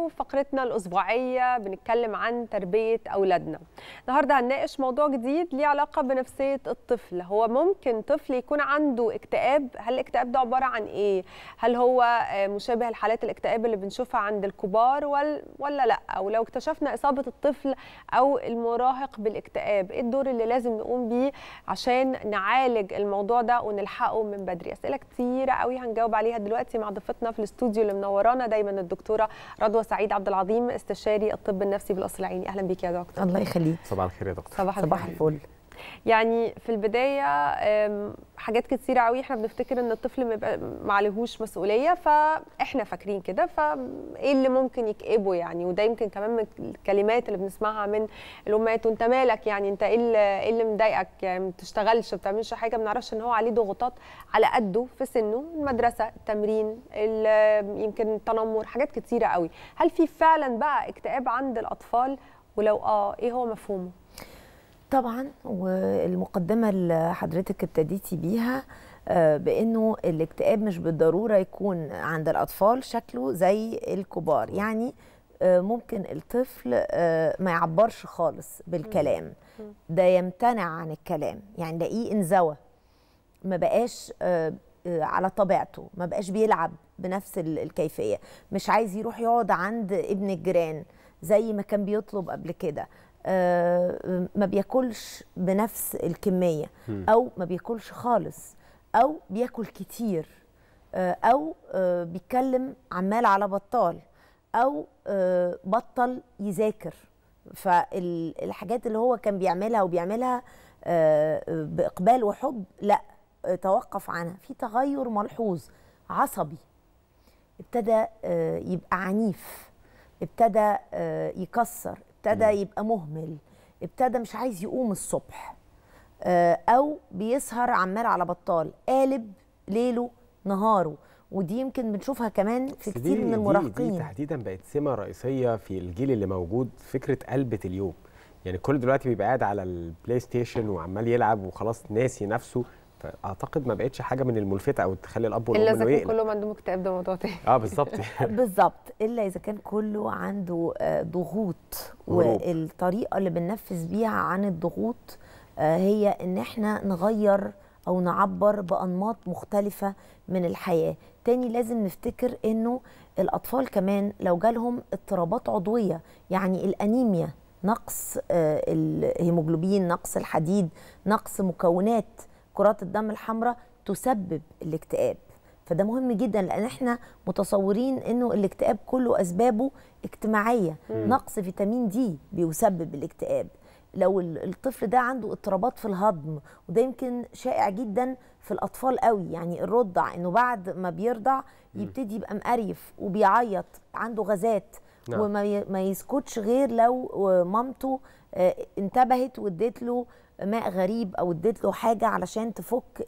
وفقرتنا الأسبوعية بنتكلم عن تربية أولادنا النهاردة هنناقش موضوع جديد ليه علاقة بنفسية الطفل هو ممكن طفل يكون عنده اكتئاب هل الاكتئاب ده عبارة عن إيه؟ هل هو آه، مشابه لحالات الاكتئاب اللي بنشوفها عند الكبار ولا, ولا لأ؟ ولو اكتشفنا إصابة الطفل أو المراهق بالاكتئاب إيه الدور اللي لازم نقوم بيه عشان نعالج الموضوع ده ونلحقه من بدري أسئلة كتيرة قوي هنجاوب عليها دلوقتي مع ضيفتنا في الاستوديو اللي منورانا دايما الدكتورة رضوى سعيد عبد العظيم استشاري الطب النفسي بالقصر العيني اهلا بك يا دكتور الله يخليك صباح الخير يا دكتور صباح, صباح الفل يعني في البدايه حاجات كتيره قوي احنا بنفتكر ان الطفل ما عليهوش مسؤوليه فاحنا فاكرين كده فايه اللي ممكن يكئبه يعني وده يمكن كمان من الكلمات اللي بنسمعها من الامهات وانت مالك يعني انت إيه, ايه اللي مضايقك يعني ما بتشتغلش ما بتعملش حاجه ما نعرفش ان هو عليه ضغوطات على قده في سنه المدرسه التمرين يمكن التنمر حاجات كتيره قوي هل في فعلا بقى اكتئاب عند الاطفال ولو اه ايه هو مفهومه طبعا والمقدمه اللي حضرتك ابتديتي بيها آه، بانه الاكتئاب مش بالضروره يكون عند الاطفال شكله زي الكبار يعني آه، ممكن الطفل آه، ما يعبرش خالص بالكلام ده يمتنع عن الكلام يعني ده انزوى ما بقاش على طبيعته ما بقاش بيلعب بنفس الكيفيه مش عايز يروح يقعد عند ابن الجيران زي ما كان بيطلب قبل كده آه، ما بياكلش بنفس الكميه او ما بياكلش خالص او بياكل كتير آه، او آه، بيتكلم عمال على بطال او بطل يذاكر فالحاجات اللي هو كان بيعملها وبيعملها باقبال وحب لا توقف عنها في تغير ملحوظ عصبي ابتدى يبقى عنيف ابتدى يكسر ابتدى يبقى مهمل ابتدى مش عايز يقوم الصبح آه، او بيسهر عمال على بطال قالب ليله نهاره ودي يمكن بنشوفها كمان في كتير من المراهقين دي, دي تحديدا بقت سمه رئيسيه في الجيل اللي موجود فكره قلبه اليوم يعني كل دلوقتي بيبقى قاعد على البلاي ستيشن وعمال يلعب وخلاص ناسي نفسه فاعتقد ما بقتش حاجه من الملفته او تخلي الاب والام الا اذا كان كله عنده اكتئاب ده موضوع تاني اه بالظبط بالظبط الا اذا كان كله عنده آه، ضغوط والطريقه اللي بننفذ بيها عن الضغوط آه، هي ان احنا نغير او نعبر بانماط مختلفه من الحياه تاني لازم نفتكر انه الاطفال كمان لو جالهم اضطرابات عضويه يعني الانيميا نقص آه، الهيموجلوبين نقص الحديد نقص مكونات كرات الدم الحمراء تسبب الاكتئاب فده مهم جدا لان احنا متصورين انه الاكتئاب كله اسبابه اجتماعيه مم. نقص فيتامين دي بيسبب الاكتئاب لو الطفل ده عنده اضطرابات في الهضم وده يمكن شائع جدا في الاطفال قوي يعني الرضع انه بعد ما بيرضع يبتدي يبقى مقريف وبيعيط عنده غازات نعم. وما يسكتش غير لو مامته آه، انتبهت واديت له ماء غريب او اديت له حاجه علشان تفك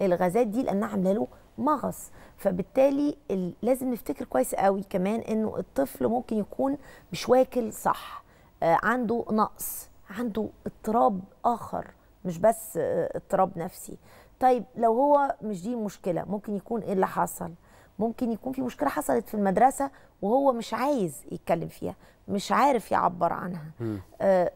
الغازات دي لانها عامله له مغص فبالتالي لازم نفتكر كويس قوي كمان انه الطفل ممكن يكون مش واكل صح آه، عنده نقص عنده اضطراب اخر مش بس آه، اضطراب نفسي طيب لو هو مش دي مشكله ممكن يكون ايه اللي حصل ممكن يكون في مشكله حصلت في المدرسه وهو مش عايز يتكلم فيها مش عارف يعبر عنها أه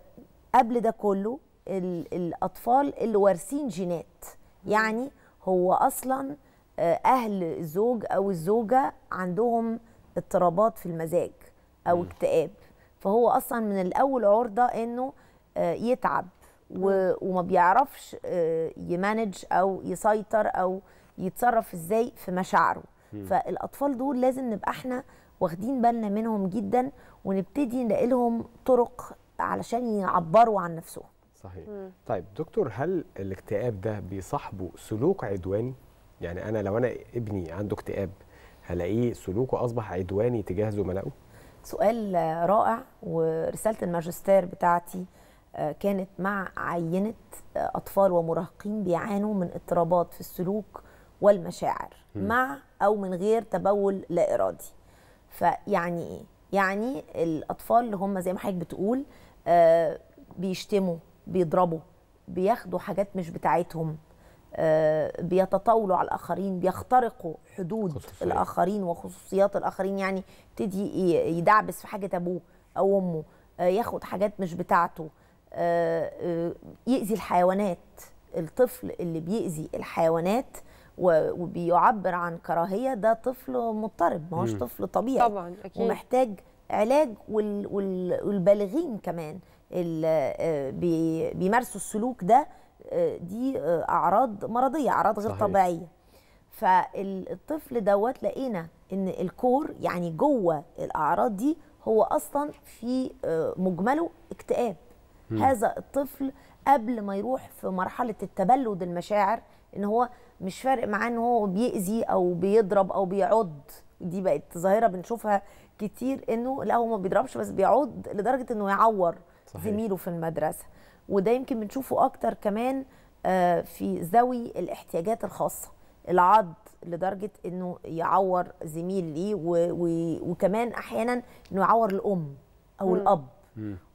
قبل ده كله الاطفال اللي وارثين جينات يعني هو اصلا آه، اهل الزوج او الزوجه عندهم اضطرابات في المزاج او اكتئاب فهو اصلا من الاول عرضه انه آه، يتعب وما بيعرفش آه، يمانج او يسيطر او يتصرف ازاي في مشاعره فالاطفال دول لازم نبقى احنا واخدين بالنا منهم جدا ونبتدي نلاقي لهم طرق علشان يعبروا عن نفسهم صحيح مم. طيب دكتور هل الاكتئاب ده بيصاحبه سلوك عدواني يعني انا لو انا ابني عنده اكتئاب هلاقيه سلوكه اصبح عدواني تجاه زملائه سؤال رائع ورساله الماجستير بتاعتي آه، كانت مع عينه آه، اطفال ومراهقين بيعانوا من اضطرابات في السلوك والمشاعر مع او من غير تبول لا ارادي فيعني ايه يعني الاطفال اللي هم زي ما حضرتك بتقول آه، بيشتموا بيضربوا بياخدوا حاجات مش بتاعتهم آه، بيتطاولوا على الاخرين بيخترقوا حدود خصوصية. الاخرين وخصوصيات الاخرين يعني يبتدي يدعبس في حاجه ابوه او امه آه، ياخد حاجات مش بتاعته آه، يأذي الحيوانات الطفل اللي بيأذي الحيوانات وبيعبر عن كراهيه ده طفل مضطرب ما هوش طفل طبيعي طبعا أكيد. ومحتاج علاج والبالغين كمان اللي آه، بيمارسوا السلوك ده آه، دي آه، اعراض مرضيه اعراض غير صحيح. طبيعيه فالطفل دوت لقينا ان الكور يعني جوه الاعراض دي هو اصلا في مجمله اكتئاب م. هذا الطفل قبل ما يروح في مرحله التبلد المشاعر ان هو مش فارق معاه ان هو بيأذي او بيضرب او بيعض دي بقت ظاهره بنشوفها كتير انه لا هو ما بيضربش بس بيعض لدرجه انه يعور صحيح. زميله في المدرسه وده يمكن بنشوفه اكتر كمان آه، في ذوي الاحتياجات الخاصه العض لدرجه انه يعور زميل ليه وكمان احيانا انه يعور الام او م. الاب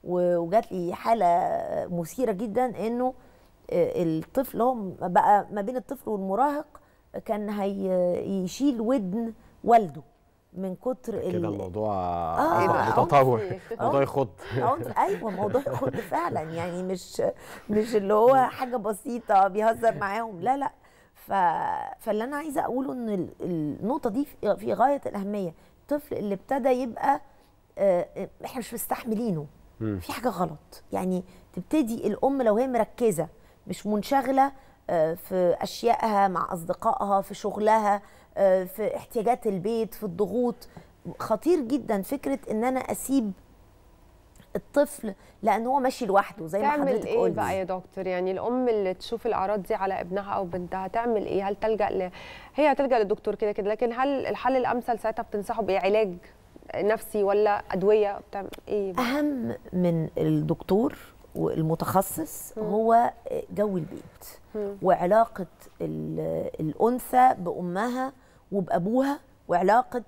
وجات لي حاله مثيره جدا انه آه، الطفل هو بقى ما بين الطفل والمراهق كان هيشيل ودن والده من كتر كده الموضوع آه متطور موضوع يخض ايوه موضوع يخض فعلا يعني مش مش اللي هو حاجه بسيطه بيهزر معاهم لا لا ف... فاللي انا عايزه اقوله ان النقطه دي في غايه الاهميه الطفل اللي ابتدى يبقى آه، احنا مش مستحملينه في حاجه غلط يعني تبتدي الام لو هي مركزه مش منشغله في اشيائها مع اصدقائها في شغلها في احتياجات البيت في الضغوط خطير جدا فكره ان انا اسيب الطفل لان هو ماشي لوحده زي ما حضرتك قلت تعمل ايه قلت. بقى يا دكتور يعني الام اللي تشوف الاعراض دي على ابنها او بنتها تعمل ايه هل تلجا ل... هي هتلجا للدكتور كده كده لكن هل الحل الامثل ساعتها بتنصحه بايه علاج نفسي ولا ادويه بتعمل ايه بقى؟ اهم من الدكتور والمتخصص هو جو البيت وعلاقة الأنثى بأمها وبأبوها وعلاقة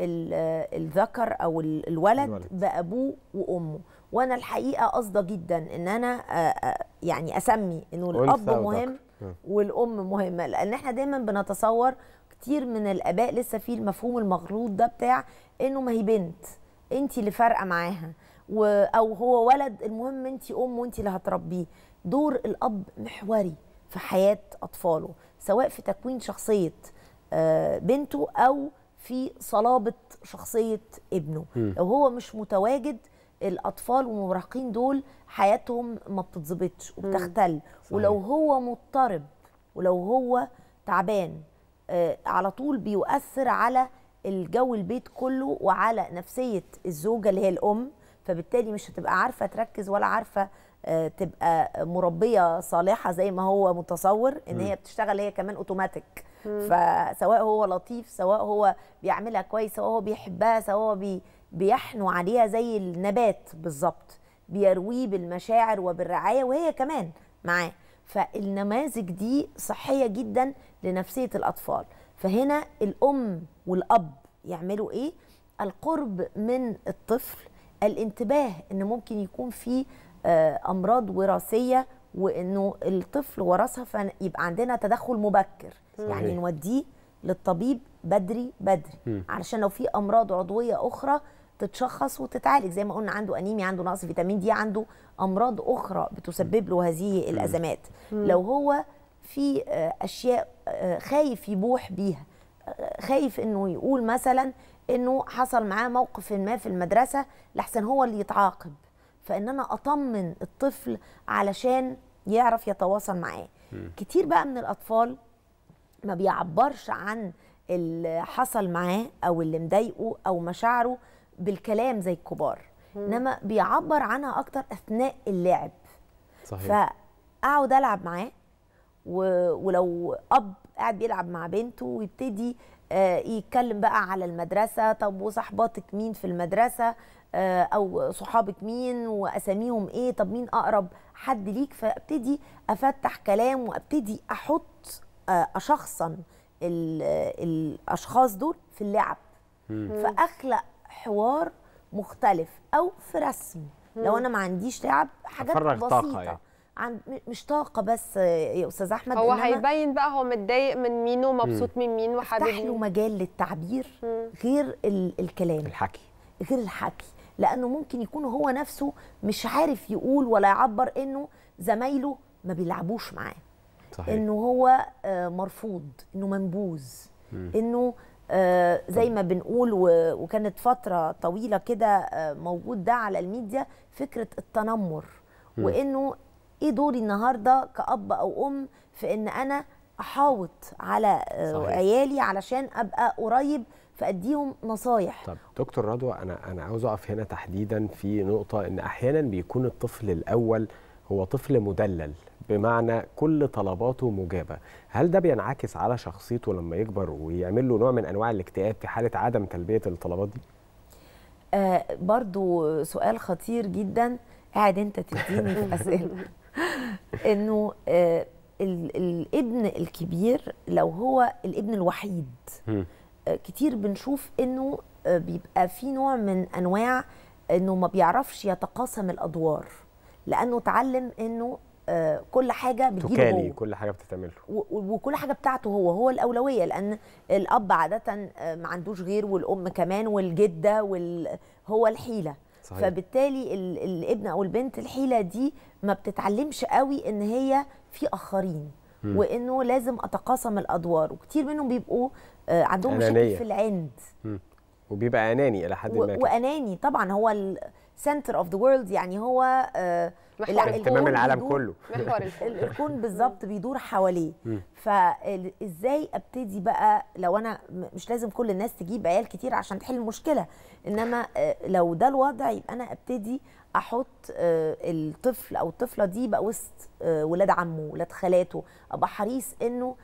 الذكر أو الولد, الولد. بأبوه وأمه وأنا الحقيقة قصدة جدا إن أنا يعني أسمي إنه الأب مهم والأم مهمة لأن إحنا دايما بنتصور كتير من الآباء لسه في المفهوم المغلوط ده بتاع إنه ما هي بنت أنت اللي فارقة معاها و... او هو ولد المهم انت ام وانت اللي هتربيه دور الاب محوري في حياه اطفاله سواء في تكوين شخصيه آه، بنته او في صلابه شخصيه ابنه م. لو هو مش متواجد الاطفال والمراهقين دول حياتهم ما بتتظبطش وبتختل ولو هو مضطرب ولو هو تعبان آه، على طول بيؤثر على الجو البيت كله وعلى نفسيه الزوجه اللي هي الام فبالتالي مش هتبقى عارفه تركز ولا عارفه آه، تبقى مربيه صالحه زي ما هو متصور ان هي بتشتغل هي كمان اوتوماتيك فسواء هو لطيف سواء هو بيعملها كويس سواء هو بيحبها سواء هو بي بيحنوا عليها زي النبات بالظبط بيرويه بالمشاعر وبالرعايه وهي كمان معاه فالنماذج دي صحيه جدا لنفسيه الاطفال فهنا الام والاب يعملوا ايه القرب من الطفل الانتباه ان ممكن يكون في آه، امراض وراثيه وانه الطفل ورثها فيبقى عندنا تدخل مبكر يعني نوديه للطبيب بدري بدري علشان لو في امراض عضويه اخرى تتشخص وتتعالج زي ما قلنا عنده انيميا عنده نقص فيتامين دي عنده امراض اخرى بتسبب له هذه الازمات لو هو في آه، اشياء آه، خايف يبوح بيها خايف انه يقول مثلا انه حصل معاه موقف ما في المدرسه لحسن هو اللي يتعاقب فان انا اطمن الطفل علشان يعرف يتواصل معاه كتير بقى من الاطفال ما بيعبرش عن اللي حصل معاه او اللي مضايقه او مشاعره بالكلام زي الكبار انما بيعبر عنها اكتر اثناء اللعب صحيح فاقعد العب معاه ولو اب قاعد بيلعب مع بنته ويبتدي آه، يتكلم بقى على المدرسة طب وصحباتك مين في المدرسة آه، أو صحابك مين وأساميهم إيه طب مين أقرب حد ليك فابتدي أفتح كلام وابتدي أحط آه، أشخصا الأشخاص دول في اللعب فأخلق حوار مختلف أو في رسم لو أنا ما عنديش لعب حاجات بسيطة يعني. عند مش طاقه بس يا استاذ احمد هو هيبين بقى هو متضايق من مين ومبسوط من مين وحابب افتح له مجال للتعبير غير الكلام الحكي غير الحكي لانه ممكن يكون هو نفسه مش عارف يقول ولا يعبر انه زمايله ما بيلعبوش معاه صحيح. انه هو آه، مرفوض انه منبوذ انه آه، زي ما بنقول وكانت فتره طويله كده آه، موجود ده على الميديا فكره التنمر وانه ايه دوري النهارده كاب او ام في ان انا احاوط على آه، صحيح. عيالي علشان ابقى قريب فاديهم نصايح طب دكتور رضوى انا انا عاوز اقف هنا تحديدا في نقطه ان احيانا بيكون الطفل الاول هو طفل مدلل بمعنى كل طلباته مجابه هل ده بينعكس على شخصيته لما يكبر ويعمل له نوع من انواع الاكتئاب في حاله عدم تلبيه الطلبات دي آه برضو سؤال خطير جدا قاعد انت تديني في اسئله انه آه، الابن الكبير لو هو الابن الوحيد آه، كتير بنشوف انه آه، بيبقى في نوع من انواع انه ما بيعرفش يتقاسم الادوار لانه اتعلم انه كل حاجه بتجيله هو كل حاجه بتتعمل له وكل حاجه بتاعته هو هو الاولويه لان الاب عاده ما عندوش غير والام كمان والجده وال هو الحيله صحيح. فبالتالي الابن او البنت الحيله دي ما بتتعلمش قوي ان هي في اخرين م. وانه لازم اتقاسم الادوار وكتير منهم بيبقوا آه، عندهم مشاكل في العند م. وبيبقى اناني الى حد ما واناني طبعا هو السنتر اوف ذا وورلد يعني هو آه محور اهتمام العالم كله محور الكون بالظبط بيدور حواليه فازاي ابتدي بقى لو انا مش لازم كل الناس تجيب عيال كتير عشان تحل المشكله انما آه، لو ده الوضع يبقى انا ابتدي احط آه، الطفل او الطفله دي بقى وسط آه، ولاد عمه ولاد خالاته ابقى حريص انه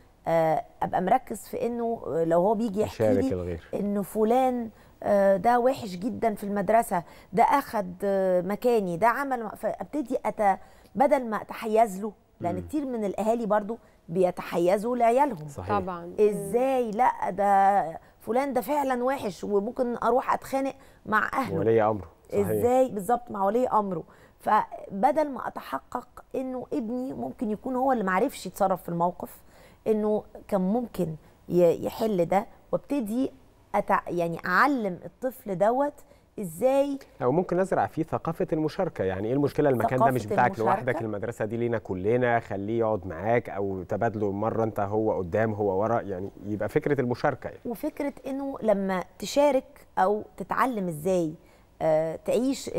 ابقى مركز في انه لو هو بيجي يحكي لي انه فلان آه، ده وحش جدا في المدرسه ده اخد آه، مكاني ده عمل فابتدي أت... بدل ما اتحيز له لان كتير من الاهالي برضو بيتحيزوا لعيالهم صحيح. طبعا ازاي لا ده فلان ده فعلا وحش وممكن اروح اتخانق مع اهله ولي امره صحيح. ازاي بالظبط مع ولي امره فبدل ما اتحقق انه ابني ممكن يكون هو اللي معرفش يتصرف في الموقف انه كان ممكن يحل ده وابتدي أتع... يعني اعلم الطفل دوت ازاي او ممكن ازرع فيه ثقافه المشاركه يعني ايه المشكله المكان ده مش بتاعك لوحدك المدرسه دي لينا كلنا خليه يقعد معاك او تبادله مره انت هو قدام هو ورا يعني يبقى فكره المشاركه يعني. وفكره انه لما تشارك او تتعلم ازاي آه، تعيش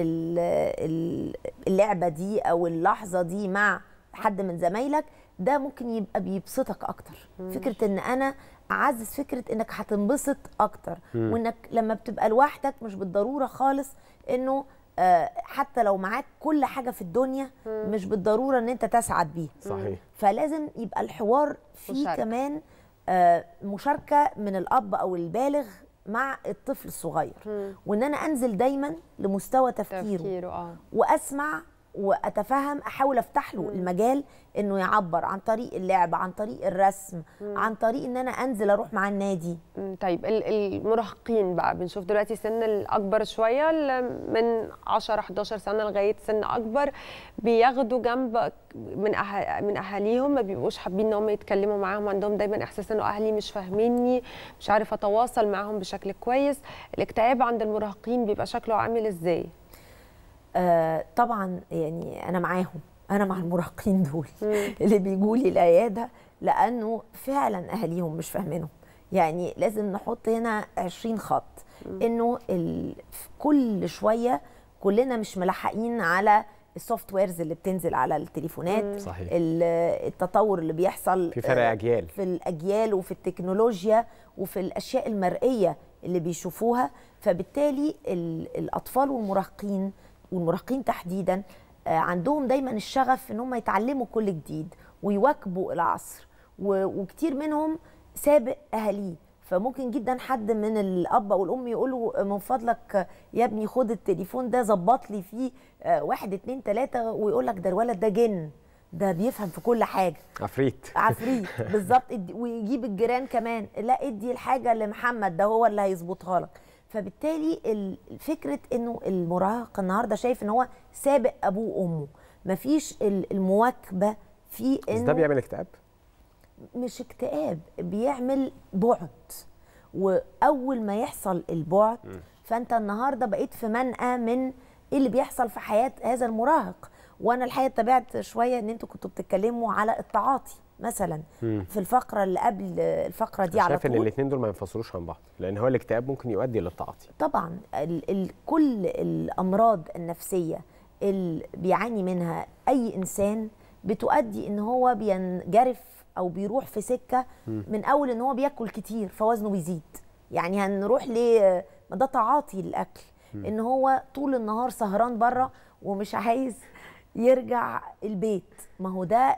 اللعبه دي او اللحظه دي مع حد من زمايلك ده ممكن يبقى بيبسطك اكتر مم. فكره ان انا اعزز فكره انك هتنبسط اكتر مم. وانك لما بتبقى لوحدك مش بالضروره خالص انه آه، حتى لو معاك كل حاجه في الدنيا مم. مش بالضروره ان انت تسعد بيها صحيح فلازم يبقى الحوار فيه مشاركة. كمان آه، مشاركه من الاب او البالغ مع الطفل الصغير مم. وان انا انزل دايما لمستوى تفكيره, تفكيره آه. واسمع واتفهم احاول افتح له مم. المجال انه يعبر عن طريق اللعب عن طريق الرسم مم. عن طريق ان انا انزل اروح مع النادي طيب المراهقين بقى بنشوف دلوقتي سن الاكبر شويه من 10 11 سنه لغايه سن اكبر بياخدوا جنب من أه-، من اهاليهم ما بيبقوش حابين ان هم يتكلموا معاهم عندهم دايما احساس انه اهلي مش فاهميني مش عارف اتواصل معاهم بشكل كويس الاكتئاب عند المراهقين بيبقى شكله عامل ازاي آه طبعا يعني انا معاهم انا مع المراهقين دول اللي بيجوا لي العياده لانه فعلا اهاليهم مش فاهمينهم يعني لازم نحط هنا 20 خط انه كل شويه كلنا مش ملحقين على السوفت ويرز اللي بتنزل على التليفونات صحيح. التطور اللي بيحصل في فرق آه، اجيال في الاجيال وفي التكنولوجيا وفي الاشياء المرئيه اللي بيشوفوها فبالتالي الاطفال والمراهقين والمراهقين تحديدا آه، عندهم دايما الشغف ان هم يتعلموا كل جديد ويواكبوا العصر وكتير منهم سابق اهاليه فممكن جدا حد من الاب او الام له آه، من فضلك يا ابني خد التليفون ده ظبط لي فيه آه، واحد اتنين تلاته ويقول لك ده الولد ده جن ده بيفهم في كل حاجه عفريت عفريت بالظبط ويجيب الجيران كمان لا ادي الحاجه لمحمد ده هو اللي هيظبطها لك فبالتالي فكره انه المراهق النهارده شايف ان هو سابق ابوه وامه مفيش المواكبه في انه بس ده بيعمل اكتئاب مش اكتئاب بيعمل بعد واول ما يحصل البعد فانت النهارده بقيت في منأى من ايه اللي بيحصل في حياه هذا المراهق وانا الحقيقه تابعت شويه ان انتوا كنتوا بتتكلموا على التعاطي مثلا م. في الفقره اللي قبل الفقره دي على طول شايف ان الاثنين دول ما ينفصلوش عن بعض لان هو الاكتئاب ممكن يؤدي للتعاطي طبعا ال ال كل الامراض النفسيه اللي بيعاني منها اي انسان بتؤدي ان هو بينجرف او بيروح في سكه م. من اول ان هو بياكل كتير فوزنه بيزيد يعني هنروح ليه ما ده تعاطي للاكل ان هو طول النهار سهران بره ومش عايز يرجع البيت ما هو ده آه،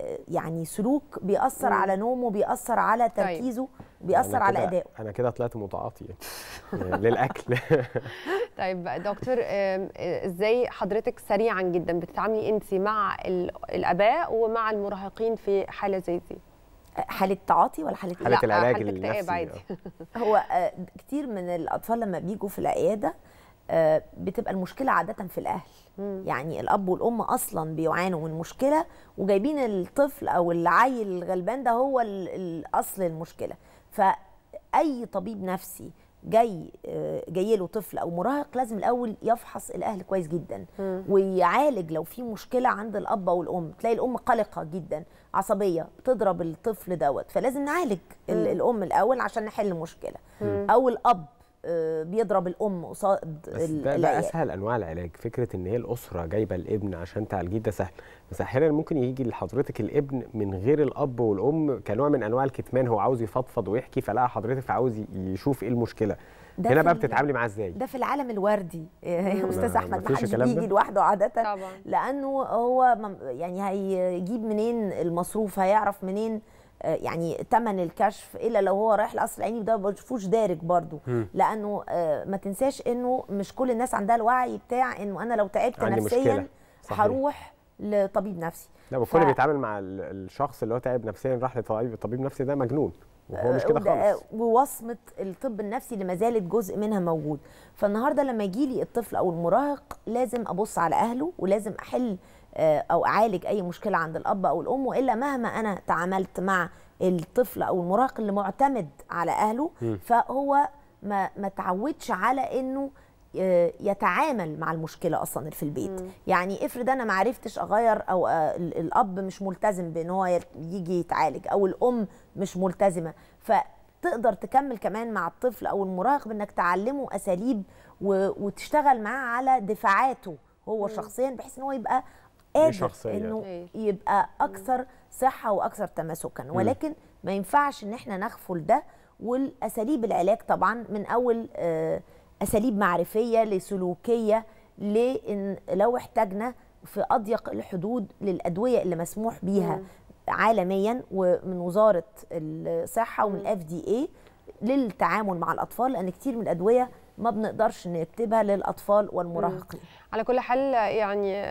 آه، يعني سلوك بيأثر على نومه بيأثر على طيب. تركيزه بيأثر على أدائه أنا كده طلعت متعاطي آه، للأكل طيب دكتور إزاي حضرتك سريعا جدا بتتعاملي أنت مع الآباء ومع المراهقين في حالة زي دي؟ حالة تعاطي ولا حالة حالة العلاج النفسي هو كتير من الأطفال لما بيجوا في العيادة آه، بتبقى المشكله عاده في الاهل مم. يعني الاب والام اصلا بيعانوا من مشكله وجايبين الطفل او العيل الغلبان ده هو الاصل المشكله فاي طبيب نفسي جاي آه، جاي له طفل او مراهق لازم الاول يفحص الاهل كويس جدا ويعالج لو في مشكله عند الاب او الام تلاقي الام قلقه جدا عصبيه بتضرب الطفل دوت فلازم نعالج الام الاول عشان نحل المشكله او الاب بيضرب الام قصاد بس ده, ده اسهل انواع العلاج فكره ان هي الاسره جايبه الابن عشان تعالجيه ده سهل بس احيانا ممكن يجي لحضرتك الابن من غير الاب والام كنوع من انواع الكتمان هو عاوز يفضفض ويحكي فلقى حضرتك فعاوز يشوف ايه المشكله ده هنا بقى بتتعاملي معاه ازاي ده في العالم الوردي يا استاذ احمد ما حدش بيجي لوحده عاده طبعا. لانه هو يعني هيجيب منين المصروف هيعرف منين آه، يعني تمن الكشف الا لو هو رايح لقصر العيني ده ما بشوفوش دارج برضو م. لانه آه، ما تنساش انه مش كل الناس عندها الوعي بتاع انه انا لو تعبت نفسيا هروح لطبيب نفسي لا وكل ف... بيتعامل مع الشخص اللي هو تعب نفسيا راح لطبيب نفسي ده مجنون وهو مش كده آه، خالص ووصمه الطب النفسي اللي ما زالت جزء منها موجود فالنهارده لما يجي لي الطفل او المراهق لازم ابص على اهله ولازم احل آه، او اعالج اي مشكله عند الاب او الام والا مهما انا تعاملت مع الطفل او المراهق اللي معتمد على اهله م. فهو ما ما تعودش على انه آه، يتعامل مع المشكله اصلا في البيت م. يعني افرض انا ما عرفتش اغير او آه، الاب مش ملتزم بان هو يجي يتعالج او الام مش ملتزمه فتقدر تكمل كمان مع الطفل او المراهق بانك تعلمه اساليب وتشتغل معاه على دفاعاته هو م. شخصيا بحيث ان هو يبقى قادر انه إيه. يبقى اكثر صحه واكثر تماسكا ولكن ما ينفعش ان احنا نغفل ده والاساليب العلاج طبعا من اول آه، اساليب معرفيه لسلوكيه لان لو احتاجنا في اضيق الحدود للادويه اللي مسموح بيها عالميا ومن وزاره الصحه ومن الاف دي اي للتعامل مع الاطفال لان كتير من الادويه ما بنقدرش نكتبها للاطفال والمراهقين على كل حال يعني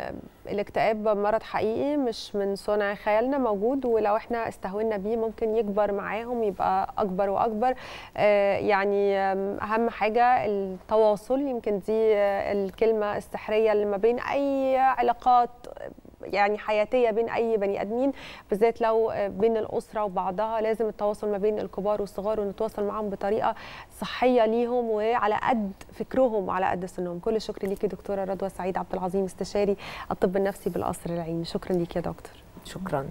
الاكتئاب مرض حقيقي مش من صنع خيالنا موجود ولو احنا استهونا بيه ممكن يكبر معاهم يبقى اكبر واكبر آه، يعني اهم حاجه التواصل يمكن دي آه، الكلمه السحريه اللي ما بين اي علاقات يعني حياتيه بين اي بني ادمين بالذات لو آه، بين الاسره وبعضها لازم التواصل ما بين الكبار والصغار ونتواصل معاهم بطريقه صحيه ليهم وعلى قد فكرهم وعلى قد سنهم كل الشكر ليكي دكتوره رضوى سعيد عبد العظيم استشاري الطب النفسي بالقصر العيني شكرا ليكي يا دكتور شكرا